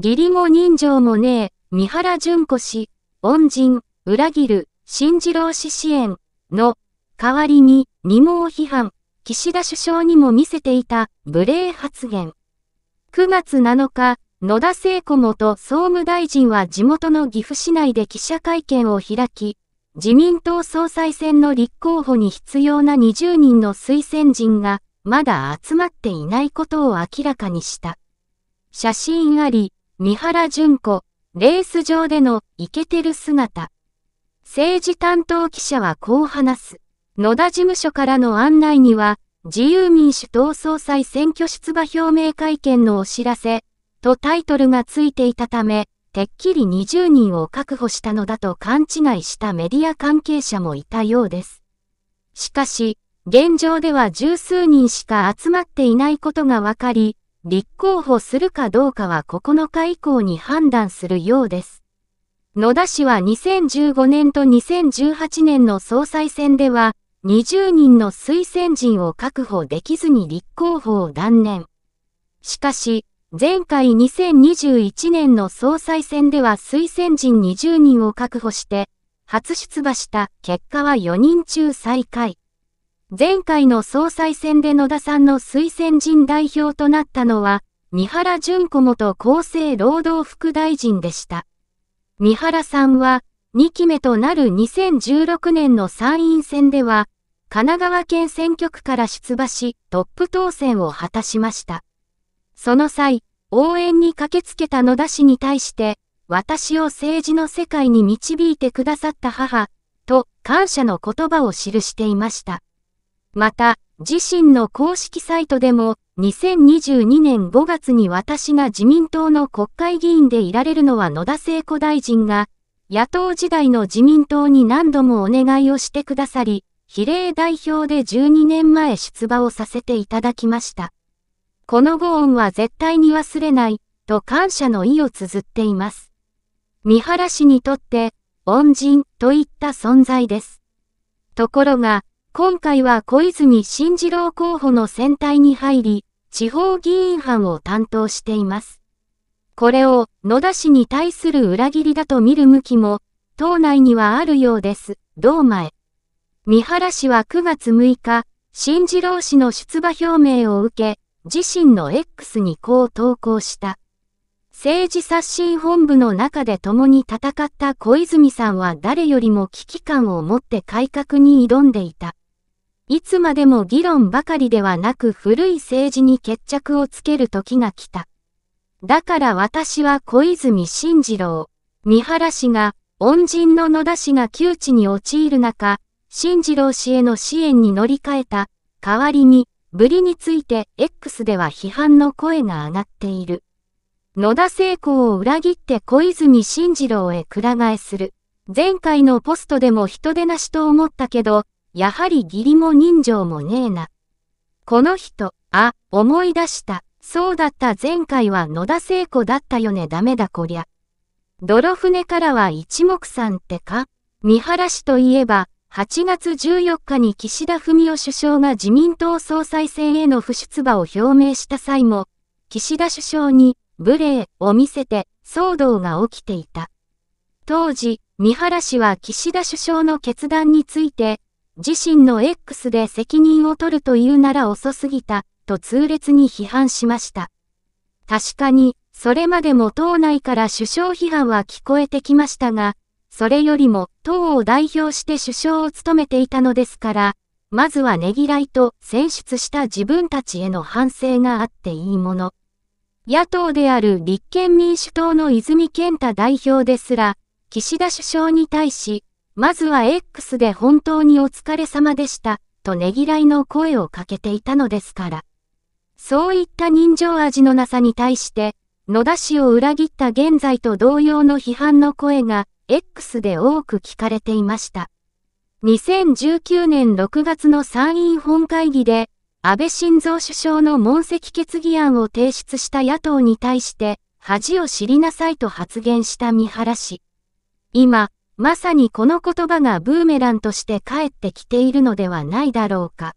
義理も人情もねえ、三原淳子氏、恩人、裏切る、新次郎氏支援の代わりに二毛批判、岸田首相にも見せていた無礼発言。9月7日、野田聖子元総務大臣は地元の岐阜市内で記者会見を開き、自民党総裁選の立候補に必要な20人の推薦人がまだ集まっていないことを明らかにした。写真あり、三原淳子、レース場でのイケてる姿。政治担当記者はこう話す。野田事務所からの案内には、自由民主党総裁選挙出馬表明会見のお知らせ、とタイトルがついていたため、てっきり20人を確保したのだと勘違いしたメディア関係者もいたようです。しかし、現状では十数人しか集まっていないことがわかり、立候補するかどうかは9日以降に判断するようです。野田氏は2015年と2018年の総裁選では、20人の推薦人を確保できずに立候補を断念。しかし、前回2021年の総裁選では推薦人20人を確保して、初出馬した結果は4人中最下位。前回の総裁選で野田さんの推薦人代表となったのは、三原淳子元厚生労働副大臣でした。三原さんは、2期目となる2016年の参院選では、神奈川県選挙区から出馬し、トップ当選を果たしました。その際、応援に駆けつけた野田氏に対して、私を政治の世界に導いてくださった母、と感謝の言葉を記していました。また、自身の公式サイトでも、2022年5月に私が自民党の国会議員でいられるのは野田聖子大臣が、野党時代の自民党に何度もお願いをしてくださり、比例代表で12年前出馬をさせていただきました。このご恩は絶対に忘れない、と感謝の意を綴っています。三原氏にとって、恩人といった存在です。ところが、今回は小泉進次郎候補の選対に入り、地方議員班を担当しています。これを野田氏に対する裏切りだと見る向きも、党内にはあるようです。同前。三原氏は9月6日、新次郎氏の出馬表明を受け、自身の X にこう投稿した。政治刷新本部の中で共に戦った小泉さんは誰よりも危機感を持って改革に挑んでいた。いつまでも議論ばかりではなく古い政治に決着をつける時が来た。だから私は小泉慎次郎、三原氏が、恩人の野田氏が窮地に陥る中、慎次郎氏への支援に乗り換えた。代わりに、ぶりについて X では批判の声が上がっている。野田聖子を裏切って小泉慎次郎へくら替えする。前回のポストでも人出なしと思ったけど、やはり義理も人情もねえな。この人、あ、思い出した。そうだった前回は野田聖子だったよねダメだこりゃ。泥船からは一目散ってか三原氏といえば、8月14日に岸田文雄首相が自民党総裁選への不出馬を表明した際も、岸田首相に、無礼を見せて騒動が起きていた。当時、三原氏は岸田首相の決断について、自身の X で責任を取るというなら遅すぎた、と痛烈に批判しました。確かに、それまでも党内から首相批判は聞こえてきましたが、それよりも党を代表して首相を務めていたのですから、まずはねぎらいと選出した自分たちへの反省があっていいもの。野党である立憲民主党の泉健太代表ですら、岸田首相に対し、まずは X で本当にお疲れ様でした、とねぎらいの声をかけていたのですから。そういった人情味のなさに対して、野田氏を裏切った現在と同様の批判の声が、X で多く聞かれていました。2019年6月の参院本会議で、安倍晋三首相の問責決議案を提出した野党に対して、恥を知りなさいと発言した三原氏。今、まさにこの言葉がブーメランとして帰ってきているのではないだろうか。